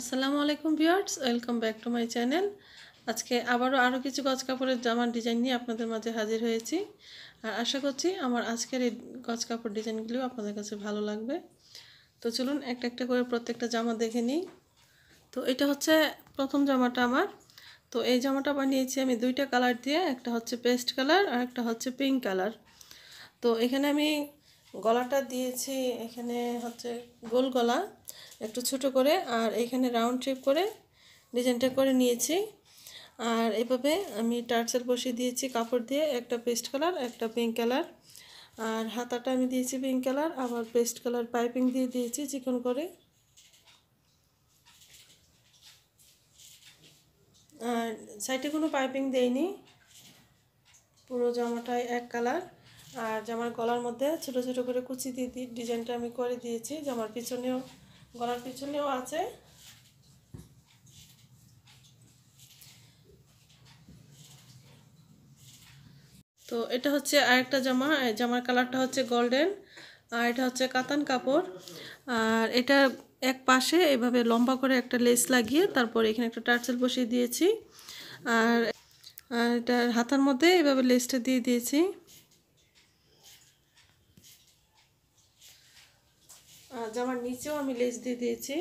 আসসালামু আলাইকুম viewers welcome back to my channel আজকে আবারও আরও কিছু গজ কাপড়ের জামার ডিজাইন নিয়ে আপনাদের মাঝে হাজির হয়েছি আর আশা করছি আমার আজকের এই গজ কাপড় ডিজাইনগুলিও আপনাদের কাছে ভালো লাগবে তো চলুন একটা একটা করে প্রত্যেকটা জামা দেখে নিই তো এটা হচ্ছে প্রথম জামাটা আমার তো এই জামাটা বানিয়েছি আমি দুইটা কালার দিয়ে একটা হচ্ছে পেস্ট কালার আর একটা হচ্ছে পিঙ্ক কালার তো এখানে আমি গলাটা দিয়েছি এখানে হচ্ছে গোল গলা একটু ছোট করে আর এখানে রাউন্ড ট্রিপ করে ডিজাইনটা করে নিয়েছি আর এভাবে আমি টার্সেল বসিয়ে দিয়েছি কাপড় দিয়ে একটা পেস্ট কালার একটা পিঙ্ক কালার আর হাতাটা আমি দিয়েছি পিঙ্ক কালার আবার পেস্ট কালার পাইপিং দিয়ে দিয়েছি চিকন করে আর সাইডে কোনো পাইপিং দেয়নি পুরো জামাটায় এক কালার আর জামার গলার মধ্যে ছোট ছোট করে কুচি দিয়ে দিই ডিজাইনটা আমি করে দিয়েছি জামার পিছনেও গলার পিছনেও আছে তো এটা হচ্ছে আরেকটা জামা জামার কালারটা হচ্ছে গোল্ডেন আর এটা হচ্ছে কাতান কাপড় আর এটা এক পাশে এভাবে লম্বা করে একটা লেস লাগিয়ে তারপর এখানে একটা টার্সেল বসিয়ে দিয়েছি আর আর এটার হাতার মধ্যে এভাবে লেসটা দিয়ে দিয়েছি জামার নিচেও আমি লেস দিয়ে দিয়েছি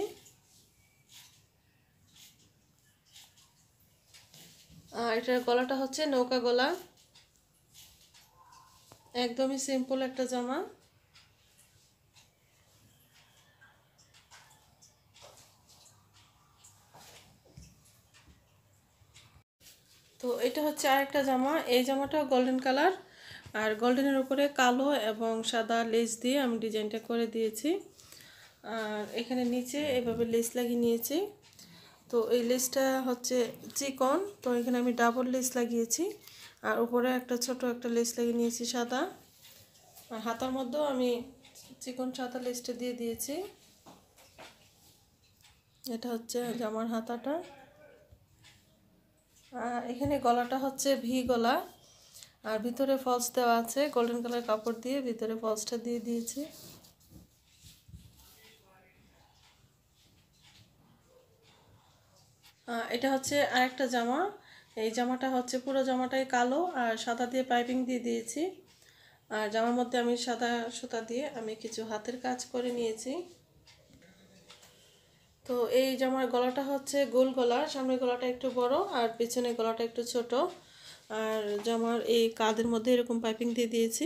আর এটার গলাটা হচ্ছে নৌকা গলা একদমই সিম্পল একটা জামা তো এটা হচ্ছে আরেকটা জামা এই জামাটাও গোল্ডেন কালার আর গোল্ডেনের উপরে কালো এবং সাদা লেস দিয়ে আমি ডিজাইনটা করে দিয়েছি আর এখানে নিচে এভাবে লেস লাগিয়ে নিয়েছি তো এই লেসটা হচ্ছে চিকন তো এখানে আমি ডাবল লেস লাগিয়েছি আর উপরে একটা ছোট একটা লেস লাগিয়ে নিয়েছি সাদা আর হাতার মধ্যেও আমি চিকন সাদা লেসটা দিয়ে দিয়েছি এটা হচ্ছে জামার হাতাটা আর এখানে গলাটা হচ্ছে ভি গলা আর ভিতরে ফলস দেওয়া আছে গোল্ডেন কালার কাপড় দিয়ে ভিতরে ফলসটা দিয়ে দিয়েছি এটা হচ্ছে আরেকটা জামা এই জামাটা হচ্ছে পুরো জামাটাই কালো আর সাদা দিয়ে পাইপিং দিয়ে দিয়েছি আর জামার মধ্যে আমি সাদা সুতা দিয়ে আমি কিছু হাতের কাজ করে নিয়েছি তো এই জামার গলাটা হচ্ছে গোল গলা সামনের গলাটা একটু বড় আর পিছনের গলাটা একটু ছোট আর জামার এই কাদের মধ্যে এরকম পাইপিং দিয়ে দিয়েছি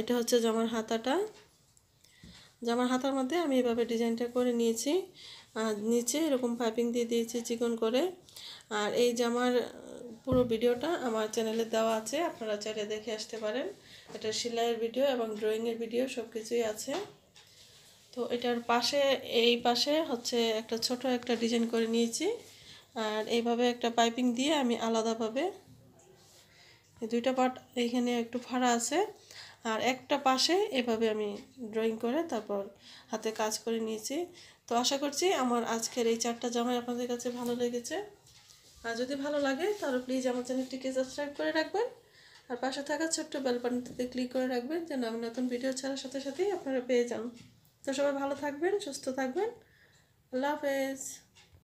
এটা হচ্ছে জামার হাতাটা জামার হাতার মধ্যে আমি এভাবে ডিজাইনটা করে নিয়েছি আর নিচে এরকম পাইপিং দিয়ে দিয়েছি চিকন করে আর এই জামার পুরো ভিডিওটা আমার চ্যানেলে দেওয়া আছে আপনারা চাইলে দেখে আসতে পারেন এটা সেলাইয়ের ভিডিও এবং ড্রয়িংয়ের ভিডিও সব কিছুই আছে তো এটার পাশে এই পাশে হচ্ছে একটা ছোট একটা ডিজাইন করে নিয়েছি আর এইভাবে একটা পাইপিং দিয়ে আমি আলাদাভাবে দুইটা পার্ট এইখানে একটু ফাড়া আছে আর একটা পাশে এভাবে আমি ড্রয়িং করে তারপর হাতে কাজ করে নিয়েছি তো আশা করছি আমার আজকের এই চারটা জামাই আপনাদের কাছে ভালো লেগেছে আর যদি ভালো লাগে তাহলে প্লিজ আমার চ্যানেলটিকে সাবস্ক্রাইব করে রাখবেন আর পাশে থাকা ছোট্ট বেল বাটনটিতে ক্লিক করে রাখবেন যেন আমি নতুন ভিডিও ছাড়ার সাথে সাথেই আপনারা পেয়ে যান তো সবাই ভালো থাকবেন সুস্থ থাকবেন আল্লাহ হাফেজ